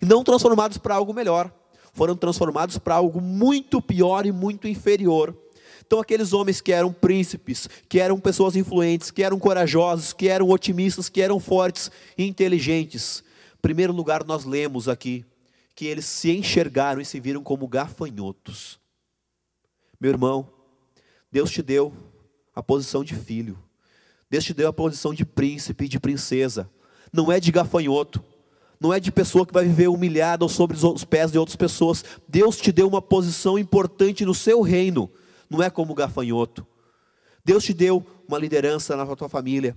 e não transformados para algo melhor. Foram transformados para algo muito pior e muito inferior. Então, aqueles homens que eram príncipes, que eram pessoas influentes, que eram corajosos, que eram otimistas, que eram fortes e inteligentes. Em primeiro lugar, nós lemos aqui que eles se enxergaram e se viram como gafanhotos. Meu irmão, Deus te deu a posição de filho. Deus te deu a posição de príncipe e de princesa. Não é de gafanhoto não é de pessoa que vai viver humilhada ou sobre os pés de outras pessoas. Deus te deu uma posição importante no seu reino, não é como gafanhoto. Deus te deu uma liderança na tua família,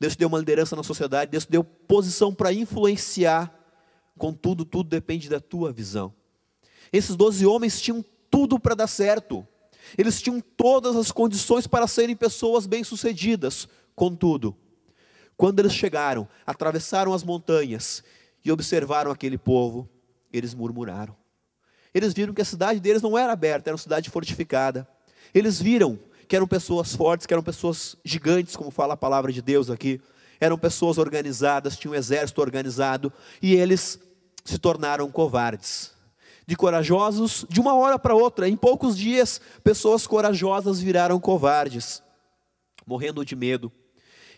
Deus te deu uma liderança na sociedade, Deus te deu posição para influenciar, contudo, tudo depende da tua visão. Esses doze homens tinham tudo para dar certo, eles tinham todas as condições para serem pessoas bem-sucedidas, contudo, quando eles chegaram, atravessaram as montanhas e observaram aquele povo, eles murmuraram. Eles viram que a cidade deles não era aberta, era uma cidade fortificada. Eles viram que eram pessoas fortes, que eram pessoas gigantes, como fala a palavra de Deus aqui. Eram pessoas organizadas, tinham um exército organizado, e eles se tornaram covardes. De corajosos, de uma hora para outra, em poucos dias, pessoas corajosas viraram covardes, morrendo de medo.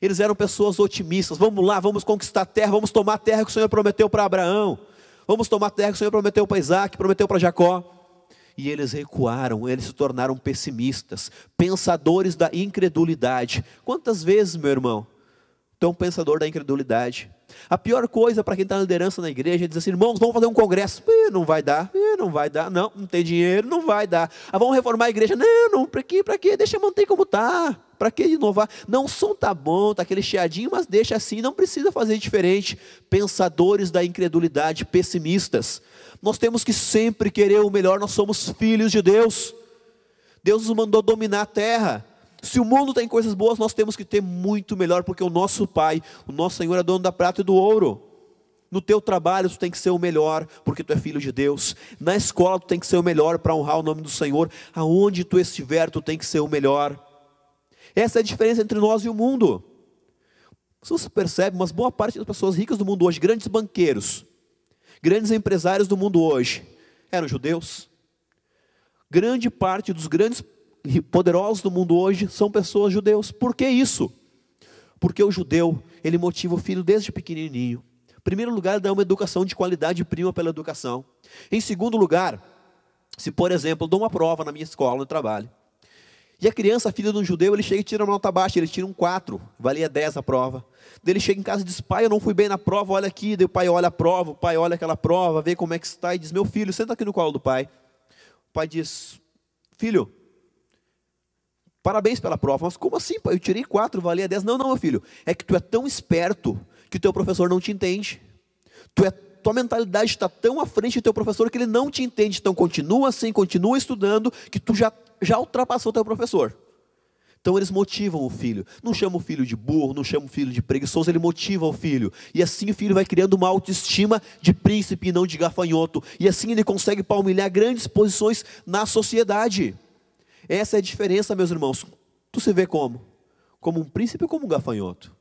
Eles eram pessoas otimistas. Vamos lá, vamos conquistar a terra, vamos tomar a terra que o Senhor prometeu para Abraão. Vamos tomar a terra que o Senhor prometeu para Isaac, prometeu para Jacó. E eles recuaram, eles se tornaram pessimistas, pensadores da incredulidade. Quantas vezes, meu irmão, um pensador da incredulidade? A pior coisa para quem está na liderança na igreja é dizer assim: irmãos, vamos fazer um congresso. Ih, não vai dar, Ih, não vai dar, não, não tem dinheiro, não vai dar. Ah, vamos reformar a igreja. Não, não, para quê, para quê? Deixa manter como está. Para que inovar? Não, o som tá bom, tá aquele chiadinho, mas deixa assim, não precisa fazer diferente. Pensadores da incredulidade, pessimistas. Nós temos que sempre querer o melhor, nós somos filhos de Deus. Deus nos mandou dominar a terra. Se o mundo tem coisas boas, nós temos que ter muito melhor, porque o nosso Pai, o nosso Senhor é dono da prata e do ouro. No teu trabalho tu tem que ser o melhor, porque tu é filho de Deus. Na escola tu tem que ser o melhor para honrar o nome do Senhor. Aonde tu estiver, tu tem que ser o melhor. Essa é a diferença entre nós e o mundo. Se Você percebe, uma boa parte das pessoas ricas do mundo hoje, grandes banqueiros, grandes empresários do mundo hoje, eram judeus. Grande parte dos grandes poderosos do mundo hoje são pessoas judeus. Por que isso? Porque o judeu, ele motiva o filho desde pequenininho. Em primeiro lugar, dá uma educação de qualidade prima pela educação. Em segundo lugar, se por exemplo, dou uma prova na minha escola, no trabalho, e a criança, filha de um judeu, ele chega e tira uma nota baixa, ele tira um 4, valia 10 a prova. Daí ele chega em casa e diz: Pai, eu não fui bem na prova, olha aqui. Daí o pai olha a prova, o pai olha aquela prova, vê como é que está e diz: Meu filho, senta aqui no colo do pai. O pai diz: Filho, parabéns pela prova. Mas como assim, pai? Eu tirei 4, valia 10. Não, não, meu filho. É que tu é tão esperto que o teu professor não te entende. Tu é tua mentalidade está tão à frente do teu professor que ele não te entende. Então continua assim, continua estudando, que tu já, já ultrapassou o teu professor. Então eles motivam o filho. Não chama o filho de burro, não chama o filho de preguiçoso, ele motiva o filho. E assim o filho vai criando uma autoestima de príncipe e não de gafanhoto. E assim ele consegue palmilhar grandes posições na sociedade. Essa é a diferença, meus irmãos. Tu se vê como? Como um príncipe ou como um gafanhoto?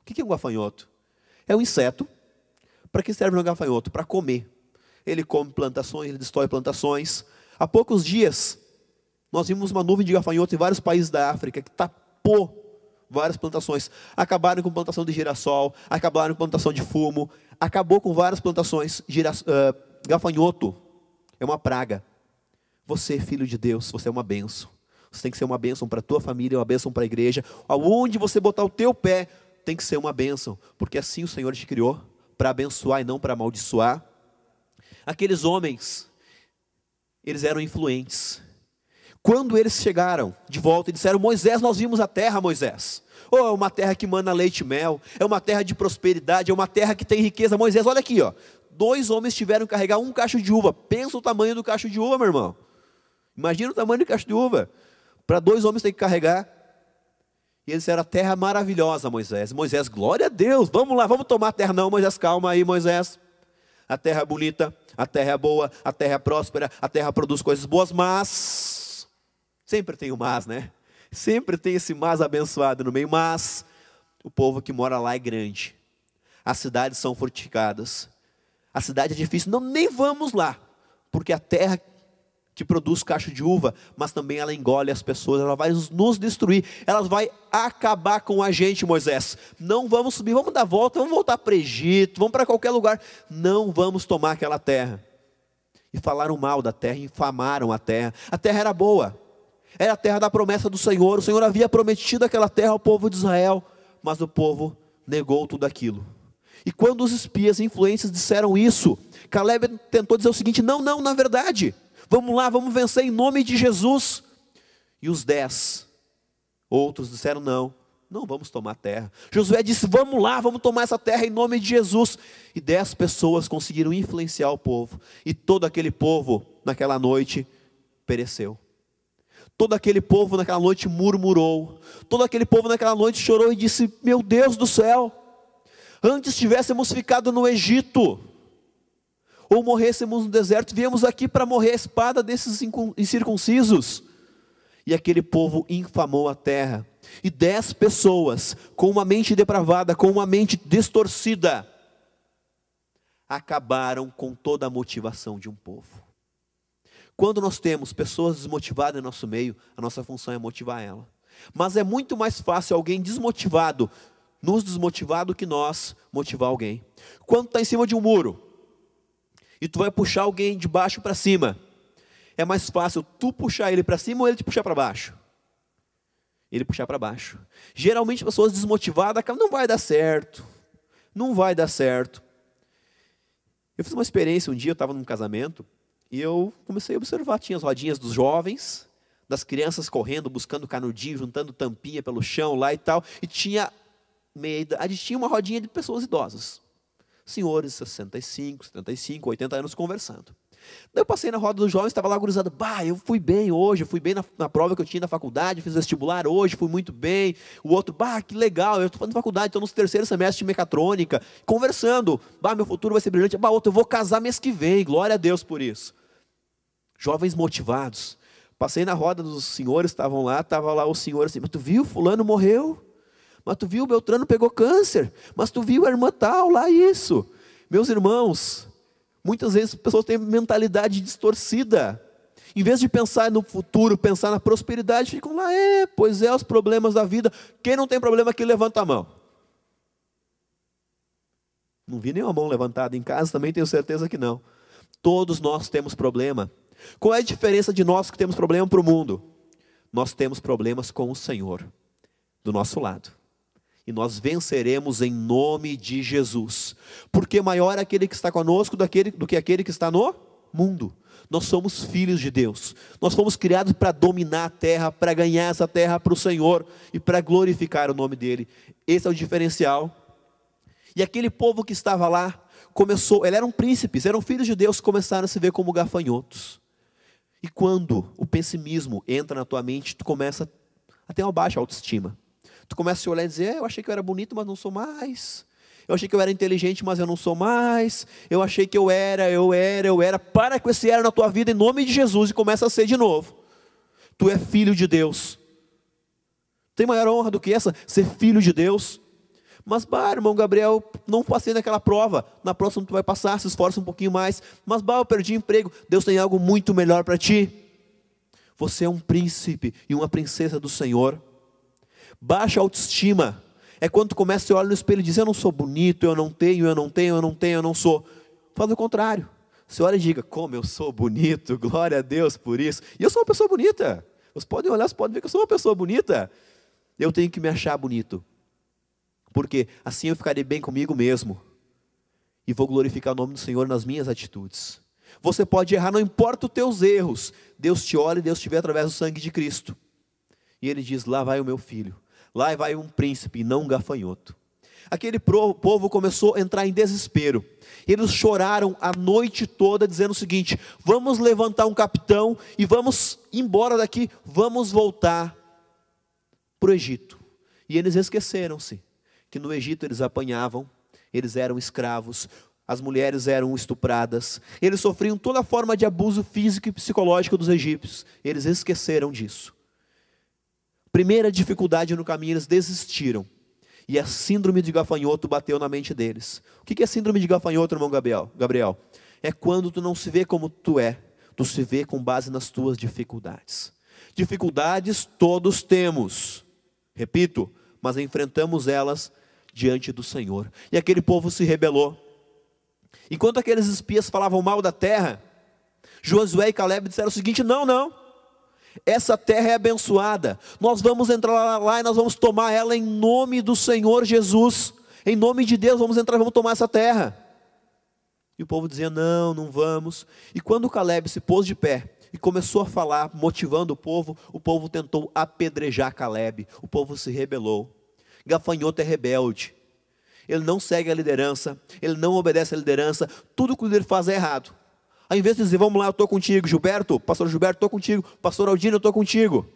O que é um gafanhoto? É um inseto para que serve um gafanhoto? Para comer. Ele come plantações, ele destrói plantações. Há poucos dias, nós vimos uma nuvem de gafanhoto em vários países da África que tapou várias plantações. Acabaram com plantação de girassol, acabaram com plantação de fumo, acabou com várias plantações. Girass... Uh, ah, gafanhoto é uma praga. Você, filho de Deus, você é uma benção. Você tem que ser uma bênção para a tua família, uma bênção para a igreja. Aonde você botar o teu pé, tem que ser uma bênção, porque assim o Senhor te criou para abençoar e não para amaldiçoar. Aqueles homens, eles eram influentes. Quando eles chegaram de volta e disseram: Moisés, nós vimos a terra, Moisés. Oh, é uma terra que mana leite e mel, é uma terra de prosperidade, é uma terra que tem riqueza. Moisés, olha aqui, ó. Dois homens tiveram que carregar um cacho de uva. Pensa o tamanho do cacho de uva, meu irmão. Imagina o tamanho do cacho de uva. Para dois homens ter que carregar e eles disseram: a terra é maravilhosa, Moisés. Moisés, glória a Deus, vamos lá, vamos tomar a terra. Não, Moisés, calma aí, Moisés. A terra é bonita, a terra é boa, a terra é próspera, a terra produz coisas boas, mas. Sempre tem o mas, né? Sempre tem esse mas abençoado no meio, mas o povo que mora lá é grande. As cidades são fortificadas. A cidade é difícil, não nem vamos lá, porque a terra que produz cacho de uva, mas também ela engole as pessoas, ela vai nos destruir, ela vai acabar com a gente, Moisés. Não vamos subir, vamos dar volta, vamos voltar para Egito, vamos para qualquer lugar, não vamos tomar aquela terra. E falaram mal da terra, infamaram a terra. A terra era boa, era a terra da promessa do Senhor, o Senhor havia prometido aquela terra ao povo de Israel, mas o povo negou tudo aquilo. E quando os espias e influências disseram isso, Caleb tentou dizer o seguinte: não, não, na verdade, vamos lá, vamos vencer em nome de Jesus. E os dez outros disseram: não, não vamos tomar terra. Josué disse: vamos lá, vamos tomar essa terra em nome de Jesus. E dez pessoas conseguiram influenciar o povo, e todo aquele povo naquela noite pereceu. Todo aquele povo naquela noite murmurou, todo aquele povo naquela noite chorou e disse: Meu Deus do céu, antes tivéssemos ficado no Egito, ou morrêssemos no deserto, viemos aqui para morrer a espada desses incircuncisos. E aquele povo infamou a terra. E dez pessoas, com uma mente depravada, com uma mente distorcida, acabaram com toda a motivação de um povo. Quando nós temos pessoas desmotivadas em nosso meio, a nossa função é motivar ela. Mas é muito mais fácil alguém desmotivado nos desmotivar do que nós motivar alguém. Quando está em cima de um muro, e tu vai puxar alguém de baixo para cima. É mais fácil tu puxar ele para cima ou ele te puxar para baixo? Ele puxar para baixo. Geralmente pessoas desmotivadas acabam, não vai dar certo, não vai dar certo. Eu fiz uma experiência um dia, eu estava num casamento, e eu comecei a observar, tinha as rodinhas dos jovens, das crianças correndo, buscando canudinho, juntando tampinha pelo chão lá e tal, e tinha meia idade, tinha uma rodinha de pessoas idosas senhores, 65, 75, 80 anos conversando. Daí eu passei na roda dos jovens, estava lá gurizada, bah, eu fui bem hoje, fui bem na, na prova que eu tinha da faculdade, fiz vestibular hoje, fui muito bem. O outro, bah, que legal, eu estou fazendo faculdade, estou no terceiro semestre de mecatrônica, conversando, bah, meu futuro vai ser brilhante, bah, outro, eu vou casar mês que vem, glória a Deus por isso. Jovens motivados. Passei na roda dos senhores, estavam lá, estava lá o senhor assim, mas tu viu, fulano morreu? Mas tu viu, o Beltrano pegou câncer. Mas tu viu a irmã tal lá isso. Meus irmãos, muitas vezes as pessoas têm mentalidade distorcida. Em vez de pensar no futuro, pensar na prosperidade, ficam lá, é, pois é, os problemas da vida. Quem não tem problema aqui, levanta a mão. Não vi nenhuma mão levantada em casa, também tenho certeza que não. Todos nós temos problema. Qual é a diferença de nós que temos problema para o mundo? Nós temos problemas com o Senhor do nosso lado e nós venceremos em nome de Jesus, porque maior é aquele que está conosco do, que aquele que está no mundo. Nós somos filhos de Deus, nós fomos criados para dominar a terra, para ganhar essa terra para o Senhor e para glorificar o nome dEle. Esse é o diferencial. E aquele povo que estava lá começou, eles eram príncipes, eram filhos de Deus, começaram a se ver como gafanhotos. E quando o pessimismo entra na tua mente, tu começa a ter uma baixa autoestima. Tu começa a se olhar e dizer: é, Eu achei que eu era bonito, mas não sou mais. Eu achei que eu era inteligente, mas eu não sou mais. Eu achei que eu era, eu era, eu era. Para com esse era na tua vida em nome de Jesus e começa a ser de novo. Tu é filho de Deus. Tem maior honra do que essa? Ser filho de Deus. Mas, bah, irmão Gabriel, não passei naquela prova. Na próxima tu vai passar, se esforça um pouquinho mais. Mas, bah, eu perdi emprego. Deus tem algo muito melhor para ti. Você é um príncipe e uma princesa do Senhor. Baixa autoestima é quando tu começa a olhar no espelho e diz: Eu não sou bonito, eu não tenho, eu não tenho, eu não tenho, eu não sou. Faz o contrário. Você olha e diga: Como eu sou bonito, glória a Deus por isso. E eu sou uma pessoa bonita. Vocês podem olhar, vocês podem ver que eu sou uma pessoa bonita. Eu tenho que me achar bonito. Porque assim eu ficarei bem comigo mesmo. E vou glorificar o nome do Senhor nas minhas atitudes. Você pode errar, não importa os teus erros. Deus te olha e Deus te vê através do sangue de Cristo. E ele diz: Lá vai o meu filho. Lá vai um príncipe, não um gafanhoto. Aquele povo começou a entrar em desespero. Eles choraram a noite toda, dizendo o seguinte: vamos levantar um capitão e vamos embora daqui, vamos voltar para o Egito. E eles esqueceram-se que no Egito eles apanhavam, eles eram escravos, as mulheres eram estupradas, eles sofriam toda forma de abuso físico e psicológico dos egípcios. Eles esqueceram disso. Primeira dificuldade no caminho, eles desistiram. E a síndrome de gafanhoto bateu na mente deles. O que é síndrome de gafanhoto, irmão Gabriel? Gabriel, é quando tu não se vê como tu é, tu se vê com base nas tuas dificuldades. Dificuldades todos temos, repito, mas enfrentamos elas diante do Senhor. E aquele povo se rebelou. Enquanto aqueles espias falavam mal da terra, Josué e Caleb disseram o seguinte: não, não, essa terra é abençoada. Nós vamos entrar lá e nós vamos tomar ela em nome do Senhor Jesus. Em nome de Deus, vamos entrar, vamos tomar essa terra. E o povo dizia: Não, não vamos. E quando Caleb se pôs de pé e começou a falar, motivando o povo, o povo tentou apedrejar Caleb. O povo se rebelou. Gafanhoto é rebelde. Ele não segue a liderança, ele não obedece à liderança, tudo que o líder faz é errado. Ao invés de dizer, vamos lá, eu estou contigo, Gilberto, pastor Gilberto, estou contigo, pastor Aldino, estou contigo.